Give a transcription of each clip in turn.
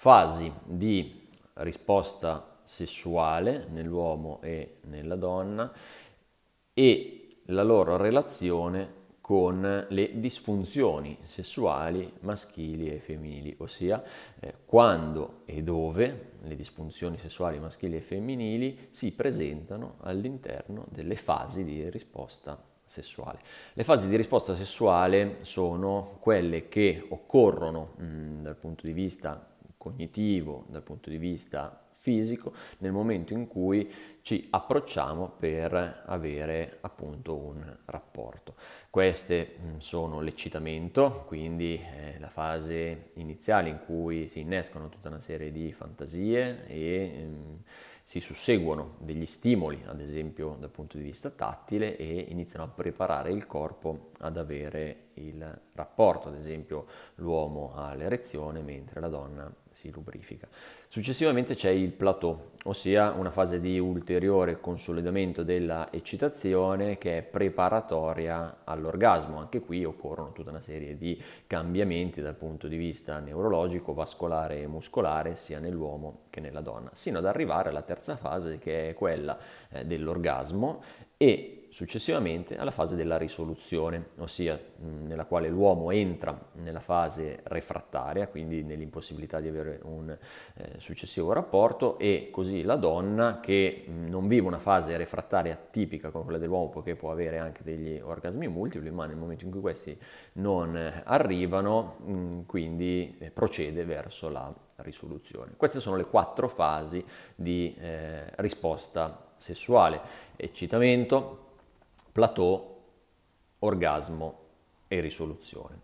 fasi di risposta sessuale nell'uomo e nella donna e la loro relazione con le disfunzioni sessuali maschili e femminili, ossia eh, quando e dove le disfunzioni sessuali maschili e femminili si presentano all'interno delle fasi di risposta sessuale. Le fasi di risposta sessuale sono quelle che occorrono mh, mm, dal punto di vista cognitivo, dal punto di vista fisico, nel momento in cui ci approcciamo per avere appunto un rapporto. Queste mm, sono l'eccitamento, quindi eh, la fase iniziale in cui si innescano tutta una serie di fantasie e ehm, si susseguono degli stimoli, ad esempio dal punto di vista tattile, e iniziano a preparare il corpo ad avere il rapporto, ad esempio l'uomo ha l'erezione mentre la donna si lubrifica. Successivamente c'è il plateau, ossia una fase di ulteriore consolidamento della eccitazione che è preparatoria all'orgasmo. Anche qui occorrono tutta una serie di cambiamenti dal punto di vista neurologico, vascolare e muscolare, sia nell'uomo che nella donna, sino ad arrivare alla terza terza fase che è quella eh, dell'orgasmo e successivamente alla fase della risoluzione, ossia nella quale l'uomo entra nella fase refrattaria, quindi nell'impossibilità di avere un eh, successivo rapporto e così la donna che mh, non vive una fase refrattaria tipica come quella dell'uomo poiché può avere anche degli orgasmi multipli, ma nel momento in cui questi non eh, arrivano, mh, quindi eh, procede verso la risoluzione. Queste sono le quattro fasi di eh, risposta sessuale, eccitamento, plateau, orgasmo e risoluzione.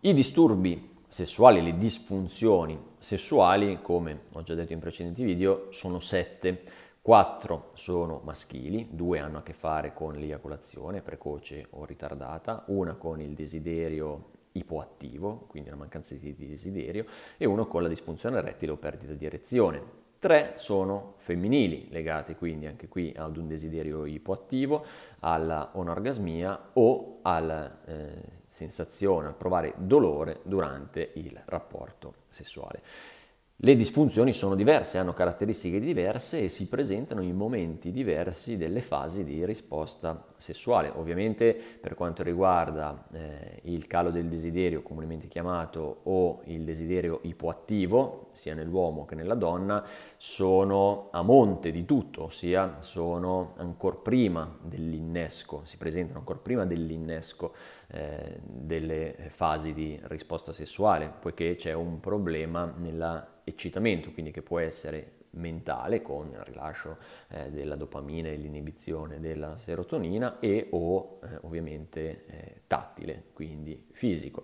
I disturbi sessuali, le disfunzioni sessuali, come ho già detto in precedenti video, sono sette. Quattro sono maschili, due hanno a che fare con l'eiaculazione precoce o ritardata, una con il desiderio ipoattivo, quindi la mancanza di desiderio, e uno con la disfunzione rettile o perdita di erezione. Tre sono femminili, legate quindi anche qui ad un desiderio ipoattivo, alla onorgasmia o alla eh, sensazione, al provare dolore durante il rapporto sessuale. Le disfunzioni sono diverse, hanno caratteristiche diverse e si presentano in momenti diversi delle fasi di risposta sessuale. Ovviamente per quanto riguarda eh, il calo del desiderio, comunemente chiamato, o il desiderio ipoattivo, sia nell'uomo che nella donna, sono a monte di tutto, ossia sono ancora prima dell'innesco, si presentano ancora prima dell'innesco eh, delle fasi di risposta sessuale, poiché c'è un problema nella eccitamento, quindi che può essere mentale con il rilascio eh, della dopamina e l'inibizione della serotonina e o eh, ovviamente eh, tattile, quindi fisico.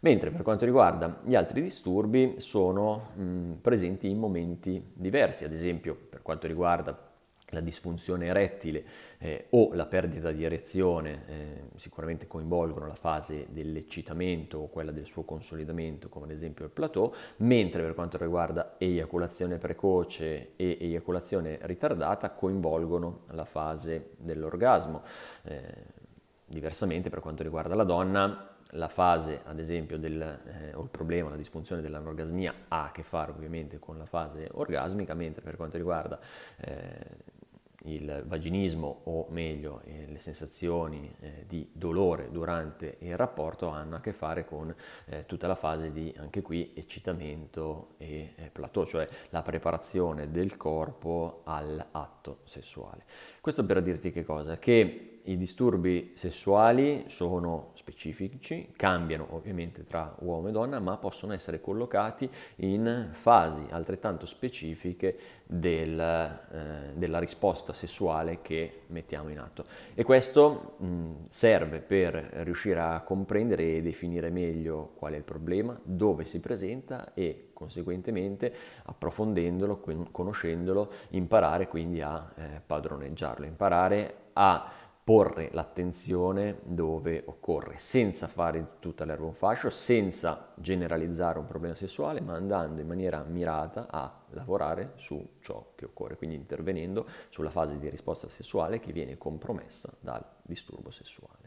Mentre per quanto riguarda gli altri disturbi sono mh, presenti in momenti diversi, ad esempio per quanto riguarda la disfunzione erettile eh, o la perdita di erezione eh, sicuramente coinvolgono la fase dell'eccitamento o quella del suo consolidamento, come ad esempio il plateau, mentre per quanto riguarda eiaculazione precoce e eiaculazione ritardata coinvolgono la fase dell'orgasmo. Eh, diversamente per quanto riguarda la donna, la fase, ad esempio, del, eh, o il problema, la disfunzione dell'anorgasmia ha a che fare ovviamente con la fase orgasmica, mentre per quanto riguarda eh, il vaginismo o meglio eh, le sensazioni eh, di dolore durante il rapporto hanno a che fare con eh, tutta la fase di anche qui eccitamento e eh, plateau, cioè la preparazione del corpo all'atto sessuale. Questo per dirti che cosa? Che i disturbi sessuali sono specifici, cambiano ovviamente tra uomo e donna, ma possono essere collocati in fasi altrettanto specifiche del, eh, della risposta sessuale che mettiamo in atto. E questo mh, mm, serve per riuscire a comprendere e definire meglio qual è il problema, dove si presenta e conseguentemente approfondendolo, conoscendolo, imparare quindi a eh, padroneggiarlo, imparare a porre l'attenzione dove occorre, senza fare tutta l'erba un fascio, senza generalizzare un problema sessuale, ma andando in maniera mirata a lavorare su ciò che occorre, quindi intervenendo sulla fase di risposta sessuale che viene compromessa dal disturbo sessuale.